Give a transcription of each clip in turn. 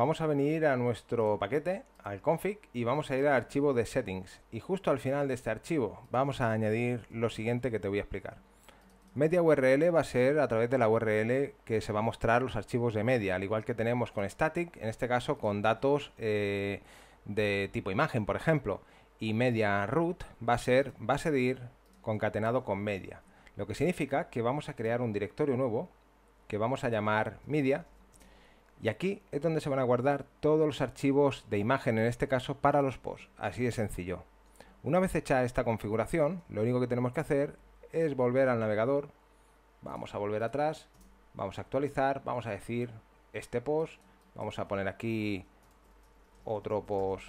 Vamos a venir a nuestro paquete, al config, y vamos a ir al archivo de settings. Y justo al final de este archivo vamos a añadir lo siguiente que te voy a explicar. Media URL va a ser a través de la URL que se va a mostrar los archivos de media, al igual que tenemos con static, en este caso con datos eh, de tipo imagen, por ejemplo. Y media root va a ser va a seguir concatenado con media, lo que significa que vamos a crear un directorio nuevo que vamos a llamar media y aquí es donde se van a guardar todos los archivos de imagen, en este caso para los posts. Así de sencillo. Una vez hecha esta configuración, lo único que tenemos que hacer es volver al navegador. Vamos a volver atrás, vamos a actualizar, vamos a decir este post, vamos a poner aquí otro post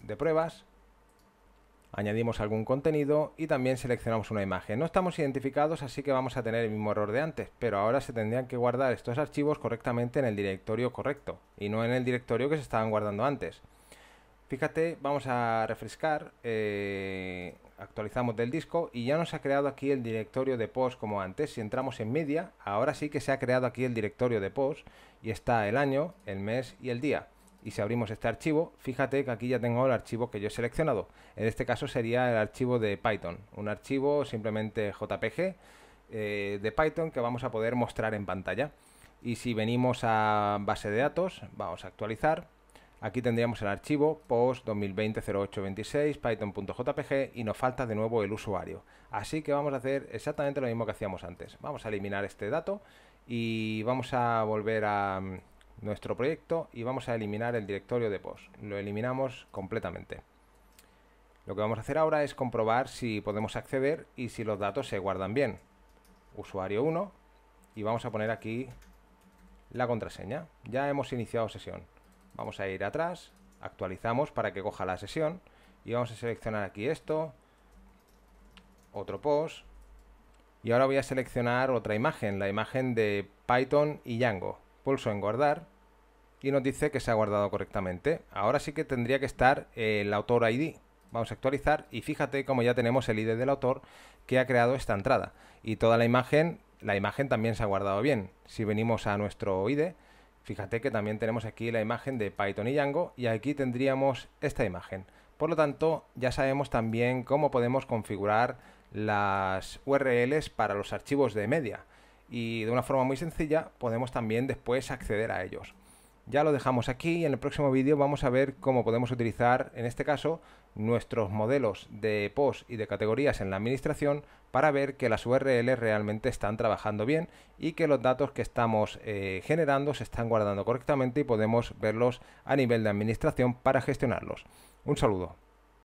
de pruebas añadimos algún contenido y también seleccionamos una imagen. No estamos identificados, así que vamos a tener el mismo error de antes, pero ahora se tendrían que guardar estos archivos correctamente en el directorio correcto y no en el directorio que se estaban guardando antes. Fíjate, vamos a refrescar, eh, actualizamos del disco y ya nos ha creado aquí el directorio de post como antes. Si entramos en media, ahora sí que se ha creado aquí el directorio de post y está el año, el mes y el día y si abrimos este archivo, fíjate que aquí ya tengo el archivo que yo he seleccionado. En este caso sería el archivo de Python, un archivo simplemente JPG eh, de Python que vamos a poder mostrar en pantalla. Y si venimos a base de datos, vamos a actualizar. Aquí tendríamos el archivo post 2020 python.jpg y nos falta de nuevo el usuario. Así que vamos a hacer exactamente lo mismo que hacíamos antes. Vamos a eliminar este dato y vamos a volver a, mm, nuestro proyecto y vamos a eliminar el directorio de post. Lo eliminamos completamente. Lo que vamos a hacer ahora es comprobar si podemos acceder y si los datos se guardan bien. Usuario 1 y vamos a poner aquí la contraseña. Ya hemos iniciado sesión. Vamos a ir atrás, actualizamos para que coja la sesión y vamos a seleccionar aquí esto, otro post y ahora voy a seleccionar otra imagen, la imagen de Python y Django. Pulso en guardar y nos dice que se ha guardado correctamente. Ahora sí que tendría que estar el autor ID. Vamos a actualizar y fíjate como ya tenemos el ID del autor que ha creado esta entrada. Y toda la imagen, la imagen también se ha guardado bien. Si venimos a nuestro ID, fíjate que también tenemos aquí la imagen de Python y Django y aquí tendríamos esta imagen. Por lo tanto, ya sabemos también cómo podemos configurar las URLs para los archivos de media. Y de una forma muy sencilla podemos también después acceder a ellos. Ya lo dejamos aquí y en el próximo vídeo vamos a ver cómo podemos utilizar, en este caso, nuestros modelos de POS y de categorías en la administración para ver que las URL realmente están trabajando bien y que los datos que estamos eh, generando se están guardando correctamente y podemos verlos a nivel de administración para gestionarlos. Un saludo.